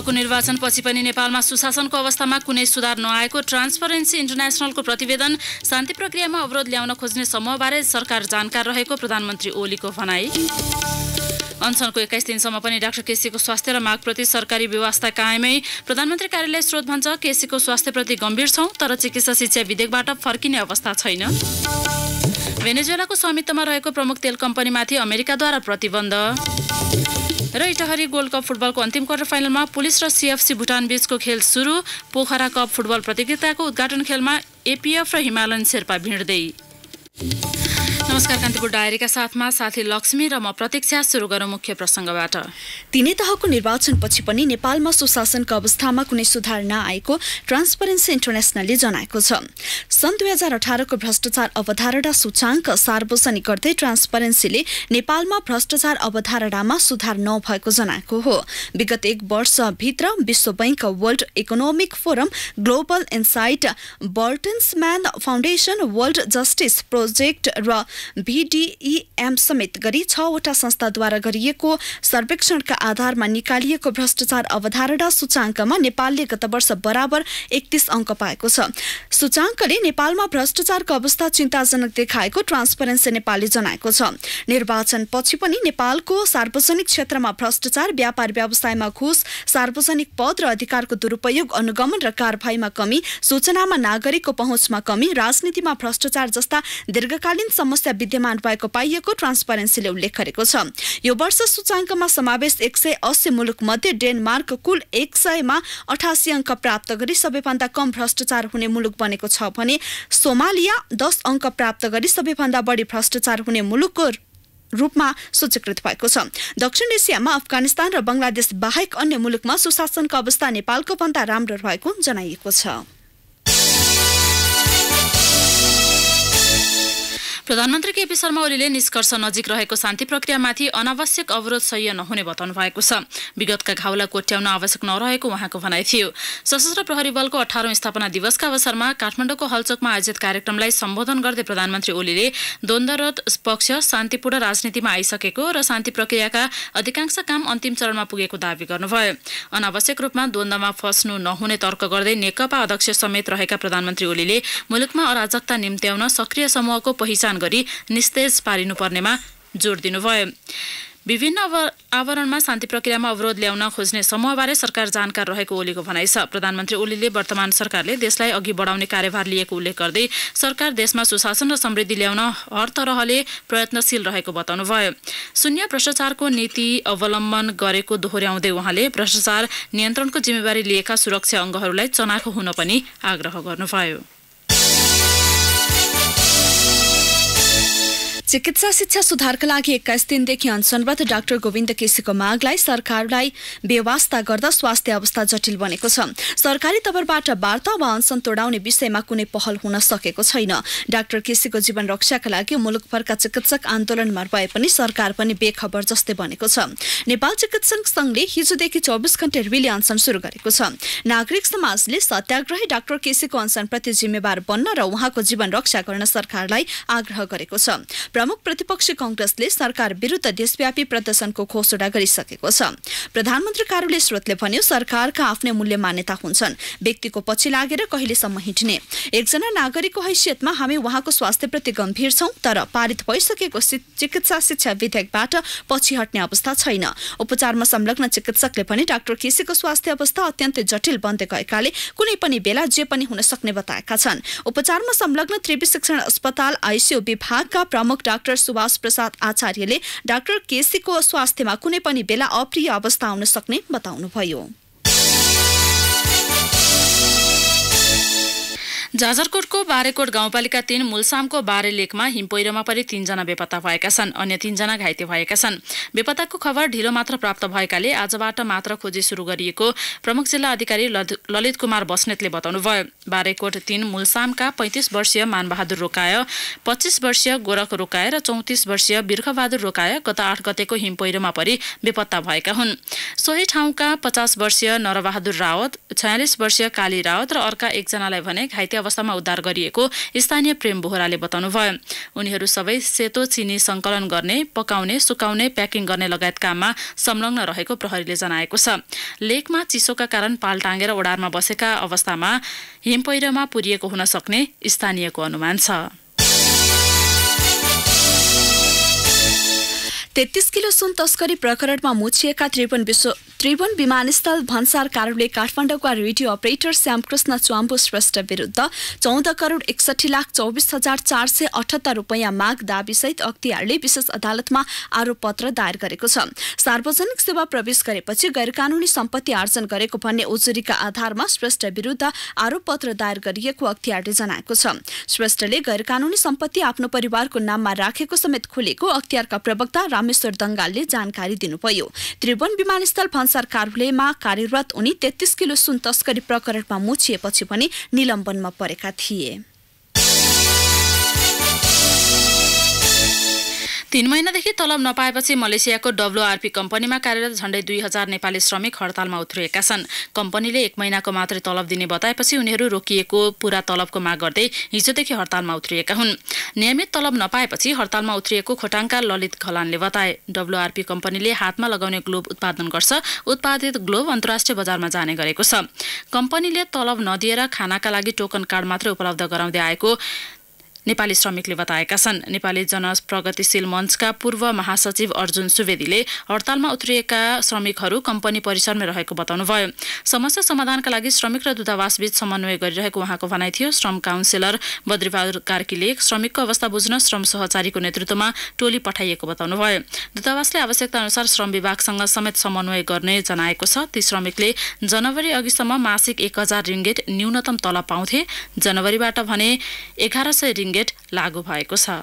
तहको निर्वाचनपछि पनि नेपालमा सुशासनको अवस्थामा कुनै सुधार नआएको ट्रान्सपरेन्सी इन्टरनेसनलको प्रतिवेदन शान्ति प्रक्रियामा अवरोध ल्याउन खोज्ने समूहबारे सरकार जानकार रहेको प्रधानमन्त्री ओलीको भनाई अनसनको एक्काइस दिनसम्म पनि डाक्टर केसीको स्वास्थ्य र मागप्रति सरकारी व्यवस्था कायमै प्रधानमन्त्री कार्यालय स्रोत भन्छ केसीको स्वास्थ्यप्रति गम्भीर छौँ तर चिकित्सा शिक्षा विधेयकबाट फर्किने अवस्था छैन भेनेजुएलाको स्वामित्वमा रहेको प्रमुख तेल कम्पनीमाथि अमेरिकाद्वारा प्रतिबन्ध र इटहरी गोल्ड कप फुटबलको अन्तिम क्वार्टर फाइनलमा पुलिस र सिएफसी भुटान बीचको खेल सुरु पोखरा कप फुटबल प्रतियोगिताको उद्घाटन खेलमा एपिएफ र हिमालयन शेर्पा भिड्दै नमस्कार कान्तिपुर डायरीका साथमा साथी लक्ष्मी र म प्रतीक्षा सुरु गरौँ मुख्य प्रसङ्गबाट तिनै तहको निर्वाचनपछि पनि नेपालमा सुशासनको अवस्थामा कुनै सुधार नआएको ट्रान्सपरेन्सी इन्टरनेसनलले जनाएको छ सन् दुई हजार अठारको भ्रष्टाचार अवधारणा सूचाङ्क सार्वजनिक गर्दै ट्रान्सपरेन्सीले नेपालमा भ्रष्टाचार अवधारणामा सुधार नभएको जनाएको हो विगत एक वर्षभित्र विश्व bank world economic forum global insight man foundation world justice project र भिडिईएम समेत गरी छवटा संस्थाद्वारा गरिएको सर्वेक्षणका आधारमा निकालिएको भ्रष्टाचार अवधारणा सूचाङ्कमा नेपालले गत वर्ष बराबर एकतिस अङ्क पाएको छ सूचाङ्कले नेपालमा भ्रष्टाचारको अवस्था चिन्ताजनक देखाएको ट्रान्सपरेन्सी नेपालले जनाएको छ निर्वाचन पछि पनि नेपालको सार्वजनिक क्षेत्रमा भ्रष्टाचार व्यापार व्यवसायमा घुस सार्वजनिक पद र अधिकारको दुरुपयोग अनुगमन र कारवाहीमा कमी सूचनामा नागरिकको पहुँचमा कमी राजनीतिमा भ्रष्टाचार जस्ता दीर्घकालीन समस्या विद्यमान भएको पाइएको ट्रान्सपरेन्सीले उल्लेख गरेको छ यो वर्ष सूचाङ्कमा समावेश एक सय अस्सी मुलुक मध्ये डेनमार्क कुल एक सयमा अठासी अङ्क प्राप्त गरी सबैभन्दा कम भ्रष्टाचार हुने मुलुक बनेको छ भने सोमालिया दस अङ्क प्राप्त गरी सबैभन्दा बढी भ्रष्टाचार हुने मुलुकको रूपमा सूचीकृत भएको छ दक्षिण एसियामा अफगानिस्तान र बङ्गलादेश बाहेक अन्य मुलुकमा सुशासनको अवस्था नेपालको भन्दा राम्रो रहेको जनाइएको छ प्रधानमन्त्री केपी शर्मा ओलीले निष्कर्ष नजिक रहेको शान्ति प्रक्रियामाथि अनावश्यक अवरोध सह्य नहुने बताउनु भएको छ विगतका घाउलाई कोट्याउन आवश्यक नरहेको उहाँको भनाइ थियो सशस्त्र प्रहरी बलको अठारौं स्थापना दिवसका अवसरमा काठमाडौँको हलचोकमा आयोजित कार्यक्रमलाई सम्बोधन गर्दै प्रधानमन्त्री ओलीले द्वन्द्वरत पक्ष शान्तिपूर्ण राजनीतिमा आइसकेको र शान्ति प्रक्रियाका अधिकांश काम अन्तिम चरणमा पुगेको दावी गर्नुभयो अनावश्यक रूपमा द्वन्दमा फस्नु नहुने तर्क गर्दै नेकपा अध्यक्ष समेत रहेका प्रधानमन्त्री ओलीले मुलुकमा अराजकता निम्त्याउन सक्रिय समूहको पहिचान गरी निस्तेज पारिनुपर्नेमा जोड दिनुभयो विभिन्न आवरणमा शान्ति प्रक्रियामा अवरोध ल्याउन खोज्ने समूहबारे सरकार जानकार रहेको ओलीको भनाइ छ प्रधानमन्त्री ओलीले वर्तमान सरकारले देशलाई अघि बढाउने कार्यभार लिएको उल्लेख गर्दै सरकार देशमा सुशासन र समृद्धि ल्याउन हर तरहले प्रयत्नशील रहेको बताउनुभयो शून्य भ्रष्टाचारको नीति अवलम्बन गरेको दोहोऱ्याउँदै उहाँले भ्रष्टाचार नियन्त्रणको जिम्मेवारी लिएका सुरक्षा अङ्गहरूलाई चनाखो हुन पनि आग्रह गर्नुभयो चिकित्सा शिक्षा सुधारका लागि एक्काइस दिनदेखि अनसनरत डाक्टर गोविन्द केसीको मागलाई सरकारलाई बेवास्ता गर्दा स्वास्थ्य अवस्था जटिल बनेको छ सरकारी तवरबाट वार्ता वा अनसन तोडाउने विषयमा कुनै पहल हुन सकेको छैन डाक्टर केसीको जीवन रक्षाका लागि मुलुकभरका चिकित्सक आन्दोलनमा रहे पनि सरकार पनि बेखबर जस्तै बनेको छ नेपाल चिकित्सक संघले हिजोदेखि चौबिस घण्टे रिले अनसन सुरु गरेको छ नागरिक समाजले सत्याग्रही डाक्टर केसीको अनसनप्रति जिम्मेवार बन्न र उहाँको जीवन रक्षा गर्न सरकारलाई आग्रह गरेको छ प्रमुख प्रतिपक्षी कंग्रेसले सरकार विरुद्ध देशव्यापी प्रदर्शनको घोषणा गरिसकेको छ प्रधानमन्त्री कार्यालय स्रोतले भन्यो सरकारका आफ्नै मूल्य मान्यता हुन्छन् व्यक्तिको पछि लागेर कहिलेसम्म हिँड्ने एकजना नागरिकको हैसियतमा हामी उहाँको स्वास्थ्यप्रति गम्भीर छौं तर पारित भइसकेको चिकित्सा शिक्षा विधेयकबाट पछि हट्ने अवस्था छैन उपचारमा संलग्न चिकित्सकले पनि डाक्टर केसीको स्वास्थ्य अवस्था अत्यन्तै जटिल बन्दै गएकाले कुनै पनि बेला जे पनि हुन सक्ने बताएका छन् उपचारमा संलग्न त्रिवी शिक्षण अस्पताल आइसियू विभागका प्रमुख डाक्टर सुभाष प्रसाद आचार्यले डाक्टर केसीको स्वास्थ्यमा कुनै पनि बेला अप्रिय अवस्था आउन सक्ने बताउनुभयो जाजरकोटको बारेकोट गाउँपालिका तीन मुलसामको बारे लेकमा हिम पहिरोमा परि तीनजना बेपत्ता भएका छन् अन्य तीनजना घाइते भएका छन् बेपत्ताको खबर ढिलो मात्र प्राप्त भएकाले आजबाट मात्र खोजी सुरु गरिएको प्रमुख जिल्ला अधिकारी ललित कुमार बस्नेतले बताउनुभयो बारेकोट तीन मुलसामका पैँतिस वर्षीय मानबहादुर रोकाय पच्चिस वर्षीय गोरख रोकाय र चौतिस वर्षीय बिर्खबहादुर रोकाय गत आठ गतेको हिम पहिरोमा परि बेपत्ता भएका हुन् सोही ठाउँका पचास वर्षीय नरबहादुर रावत छयालिस वर्षीय काली रावत र अर्का एकजनालाई भने घाइते अवस्थामा उद्धार गरिएको स्थानीय प्रेम बोहराले बताउनुभयो उनीहरू सबै सेतो चिनी सङ्कलन गर्ने पकाउने सुकाउने प्याकिङ गर्ने लगायत काममा संलग्न रहेको प्रहरीले जनाएको छ लेकमा चिसोका कारण पाल टाँगेर ओडारमा बसेका अवस्थामा पहिरोमा पुरिएको हुन सक्ने स्थानीयको अनुमान छ तेत्तिस किलो सुन तस्करी प्रकरणमा मुछिएका त्रिपुन विश्व त्रिभुवन विमानस्थल भन्सार कार्यालय काठमाडौँका रेडियो अपरेटर श्यामकृष्ण च्वाम्बो श्रेष्ठ विरुद्ध चौध करोड एकसठी लाख चौबिस हजार चार सय अठहत्तर रुपियाँ माग दावीसहित अख्तियारले विशेष अदालतमा आरोप पत्र दायर गरेको छ सार्वजनिक सेवा प्रवेश गरेपछि गैरकानूनी सम्पत्ति आर्जन गरेको भन्ने उजुरीका आधारमा श्रेष्ठ विरुद्ध आरोप पत्र दायर गरिएको अख्तियारले जनाएको छ श्रेष्ठले गैरकानूनी सम्पत्ति आफ्नो परिवारको नाममा राखेको समेत खुलेको अख्तियारका प्रवक्ता रामेश्वर दङ्गालले जानकारी दिनुभयो त्रिभुवन विमानस्थल सञ्चार कार्यालयमा कार्यरत उनी तेत्तिस किलो सुन तस्करी प्रकरणमा मुछिएपछि पनि निलम्बनमा परेका थिए तीन महिनादेखि तलब नपाएपछि मलेसियाको डब्लुआरपी कम्पनीमा कार्यरत झण्डै दुई हजार नेपाली श्रमिक हडतालमा उत्रिएका छन् कम्पनीले एक महिनाको मात्रै तलब दिने बताएपछि उनीहरू रोकिएको पूरा तलबको माग गर्दै हिजोदेखि हडतालमा उत्रिएका हुन् नियमित तलब नपाएपछि हडतालमा उत्रिएको खोटाङका ललित घलानले बताए डब्लुआरपी कम्पनीले हातमा लगाउने ग्लोभ उत्पादन गर्छ उत्पादित ग्लोभ अन्तर्राष्ट्रिय बजारमा जाने गरेको छ कम्पनीले तलब नदिएर खानाका लागि टोकन कार्ड मात्रै उपलब्ध गराउँदै आएको नेपाली श्रमिकले बताएका छन् नेपाली जन प्रगतिशील मञ्चका पूर्व महासचिव अर्जुन सुवेदीले हडतालमा उत्रिएका श्रमिकहरू कम्पनी परिसरमै रहेको बताउनुभयो समस्या समाधानका लागि श्रमिक र बीच समन्वय गरिरहेको उहाँको भनाइ थियो श्रम काउन्सिलर बद्रीबहादुर कार्कीले श्रमिकको अवस्था बुझ्न श्रम सहचारीको नेतृत्वमा टोली पठाइएको बताउनुभयो दूतावासले आवश्यकता अनुसार श्रम विभागसँग समेत समन्वय गर्ने जनाएको छ ती श्रमिकले जनवरी अघिसम्म मासिक एक हजार रिङ्गेट न्यूनतम तलब पाउँथे जनवरीबाट भने एघार सय रिङ्गेट टार्गेट लागू भएको छ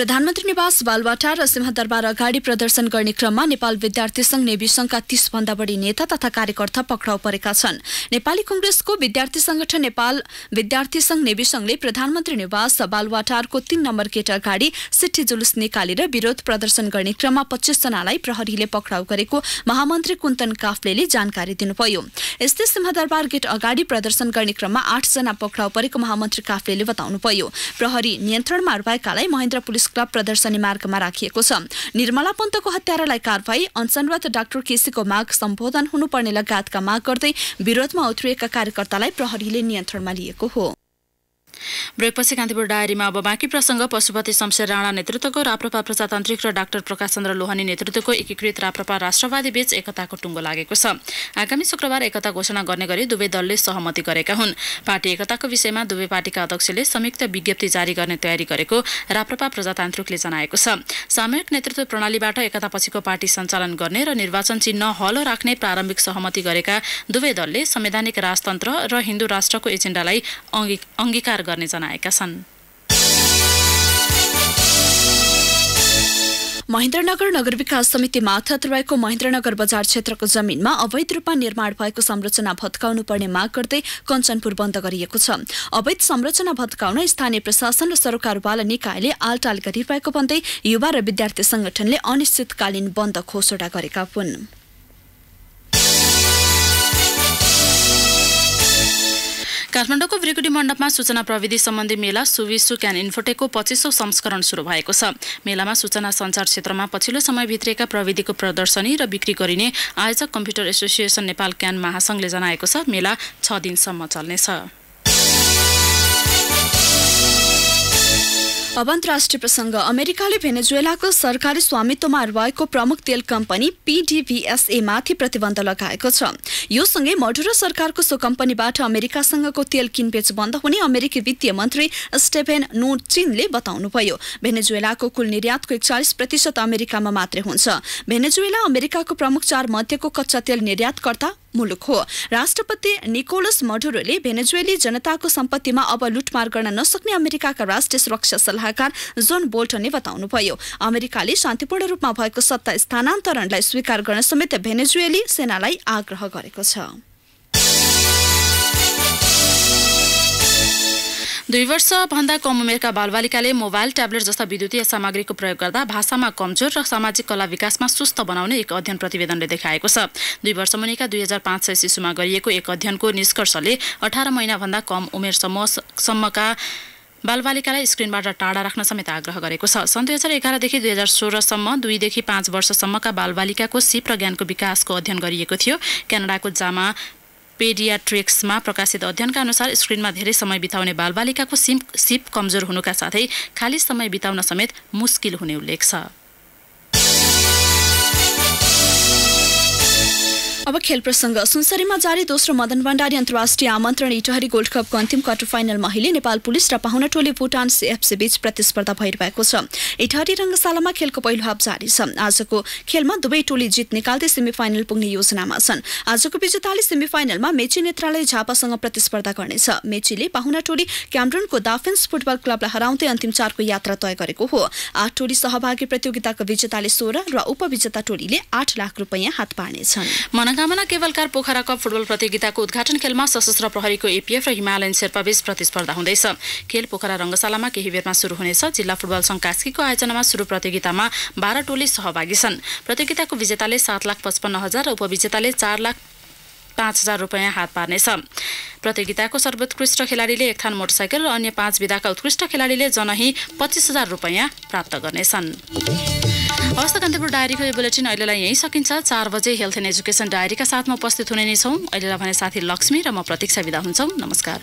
प्रधानमन्त्री निवास बालवाटा र सिंहदरबार अगाडि प्रदर्शन गर्ने क्रममा नेपाल विद्यार्थी संघ नेवी संघका तीस भन्दा बढी नेता तथा कार्यकर्ता पक्राउ परेका छन् नेपाली कंग्रेसको विद्यार्थी संगठन नेपाल विद्यार्थी संघ नेवी संघले प्रधानमन्त्री निवास बालवाटारको तीन नम्बर गेट अगाडि सिटी जुलुस निकालेर विरोध प्रदर्शन गर्ने क्रममा जनालाई प्रहरीले पक्राउ गरेको महामन्त्री कुन्तन काफले जानकारी दिनुभयो यस्तै सिंहदरबार गेट अगाडि प्रदर्शन गर्ने क्रममा आठजना पक्राउ परेको महामन्त्री काफले बताउनुभयो प्रहरी नियन्त्रणमा रहेकालाई महेन्द्र पुलिस क्लब प्रदर्शनी मार्गमा राखिएको छ निर्मला पन्तको हत्यारालाई कारवाही अनसनरत डाक्टर केसीको माग सम्बोधन हुनुपर्ने लगायतका माग गर्दै विरोधमा उत्रिएका कार्यकर्तालाई प्रहरीले नियन्त्रणमा लिएको हो ब्रेकपछि कान्तिपुर डायरीमा अब बाँकी प्रसङ्ग पशुपति शमशेर राणा नेतृत्वको राप्रपा प्रजातान्त्रिक र डाक्टर प्रकाश चन्द्र लोहानी नेतृत्वको एकीकृत राप्रपा राष्ट्रवादी बीच एकताको टुङ्गो लागेको छ आगामी शुक्रबार एकता घोषणा गर्ने गरी दुवै दलले सहमति गरेका हुन् पार्टी एकताको विषयमा दुवै पार्टीका अध्यक्षले संयुक्त विज्ञप्ति जारी गर्ने तयारी गरेको राप्रपा प्रजातान्त्रिकले जनाएको छ सामूहिक नेतृत्व प्रणालीबाट एकतापछिको पार्टी सञ्चालन गर्ने र निर्वाचन चिन्ह हलो राख्ने प्रारम्भिक सहमति गरेका दुवै दलले संवैधानिक राजतन्त्र र हिन्दू राष्ट्रको एजेन्डालाई अङ्गीकार गर्ने गर्ने जनाएका छन् महेन्द्रनगर नगर विकास समिति मार्फत रहेको महेन्द्रनगर बजार क्षेत्रको जमिनमा अवैध रूपमा निर्माण भएको संरचना भत्काउनु पर्ने माग गर्दै कञ्चनपुर बन्द गरिएको छ अवैध संरचना भत्काउन स्थानीय प्रशासन र सरकारवाला निकायले आलटाल गरिरहेको भन्दै युवा र विद्यार्थी संगठनले अनिश्चितकालीन बन्द घोषणा गरेका हुन् काठमाडौँको ब्रिगुडी मण्डपमा सूचना प्रविधि सम्बन्धी मेला सुविसु क्यान इन्फोटेको पच्चिसौँ संस्करण सुरु भएको छ मेलामा सूचना सञ्चार क्षेत्रमा पछिल्लो समय भित्रिएका प्रविधिको प्रदर्शनी र बिक्री गरिने आयोजक कम्प्युटर एसोसिएसन नेपाल क्यान महासङ्घले जनाएको छ मेला छ दिनसम्म चल्नेछ अब अन्तर्राष्ट्रिय प्रसङ्ग अमेरिकाले भेनेजुएलाको सरकारी स्वामित्वमा रहेको प्रमुख तेल कम्पनी पिडिभिएसए माथि प्रतिबन्ध लगाएको छ यो सँगै मडुरो सरकारको सो कम्पनीबाट अमेरिकासँगको तेल किनबेच बन्द हुने अमेरिकी वित्तीय मन्त्री स्टेफेन नोचिनले बताउनुभयो भेनेजुएलाको कुल निर्यातको एकचालिस प्रतिशत अमेरिकामा मात्रै हुन्छ भेनेजुएला अमेरिकाको प्रमुख चार मध्यको कच्चा तेल निर्यातकर्ता मुलुक हो राष्ट्रपति निकोलस मडुरोले भेनेजुएली जनताको सम्पत्तिमा अब लुटमार गर्न नसक्ने अमेरिकाका राष्ट्रिय सुरक्षा सल्लाहकार जोन बोल्टनले बताउनुभयो अमेरिकाले शान्तिपूर्ण रूपमा भएको सत्ता स्थानान्तरणलाई स्वीकार गर्न समेत भेनेजुएली सेनालाई आग्रह गरेको छ दुई वर्षभन्दा कम उमेरका बालबालिकाले मोबाइल ट्याब्लेट जस्ता विद्युतीय सामग्रीको प्रयोग गर्दा भाषामा कमजोर र सामाजिक कला विकासमा सुस्त बनाउने एक अध्ययन प्रतिवेदनले देखाएको छ दुई वर्ष मुनिका दुई हजार पाँच सय शिशुमा गरिएको एक अध्ययनको निष्कर्षले अठार महिनाभन्दा कम उमेर सम्मका बालबालिकालाई स्क्रिनबाट टाढा राख्न समेत आग्रह गरेको छ सन् दुई हजार एघारदेखि दुई हजार सोह्रसम्म दुईदेखि पाँच वर्षसम्मका बालबालिकाको सिप र ज्ञानको विकासको अध्ययन गरिएको थियो क्यानाडाको जामा पेडियाट्रिक्समा प्रकाशित अध्ययनका अनुसार स्क्रिनमा धेरै समय बिताउने बालबालिकाको सिप सिप कमजोर हुनुका साथै खाली समय बिताउन समेत मुस्किल हुने उल्लेख छ अब खेल प्रसङ्ग सुनसरीमा जारी दोस्रो मदन भण्डारी अन्तर्राष्ट्रिय आमन्त्रण इटहरी गोल्ड कपको अन्तिम क्वार्टर फाइनलमा अहिले नेपाल पुलिस र पाहुना टोली भुटान सीएफसी बीच प्रतिस्पर्धा भइरहेको छ इटहरी रङ्गशालामा खेलको पहिलो हाफ जारी छ आजको खेलमा दुवै टोली जित निकाल्दै सेमी फाइनल पुग्ने योजनामा छन् आजको विजेताले सेमी फाइनलमा मेची नेत्रालय झापासँग प्रतिस्पर्धा गर्नेछ मेचीले पाहुना टोली क्यामरुनको दाफेन्स फुटबल क्लबलाई हराउँदै अन्तिम चारको यात्रा तय गरेको हो आठ टोली सहभागी प्रतियोगिताको विजेताले सोह्र र उपविजेता टोलीले आठ लाख रुपियाँ हात पार्नेछन् जनगामना केवलकार पोखरा कप फुटबल प्रतियोगिताको उद्घाटन खेलमा सशस्त्र प्रहरीको एपिएफ र हिमालयन शेर्पाबीच प्रतिस्पर्धा हुँदैछ खेल पोखरा रङ्गशालामा केही बेरमा सुरु हुनेछ जिल्ला फुटबल सङ्घ कास्कीको आयोजनामा सुरु प्रतियोगितामा बाह्र टोली सहभागी छन् प्रतियोगिताको विजेताले सात लाख पचपन्न हजार र उपविजेताले चार लाख पाँच हजार रुपियाँ हात पार्नेछ प्रतियोगिताको सर्वोत्कृष्ट खेलाडीले एक थान मोटरसाइकल र अन्य पाँच विधाका उत्कृष्ट खेलाडीले जनही पच्चिस हजार रुपियाँ प्राप्त गर्नेछन् हस्त कान्तिपुर डायरीको यो बुलेटिन अहिलेलाई यहीँ सकिन्छ चार बजे हेल्थ एन्ड एजुकेसन डायरीका साथमा उपस्थित हुने नै छौँ अहिलेलाई भने साथी लक्ष्मी र म प्रतीक्षा विदा हुन्छौँ नमस्कार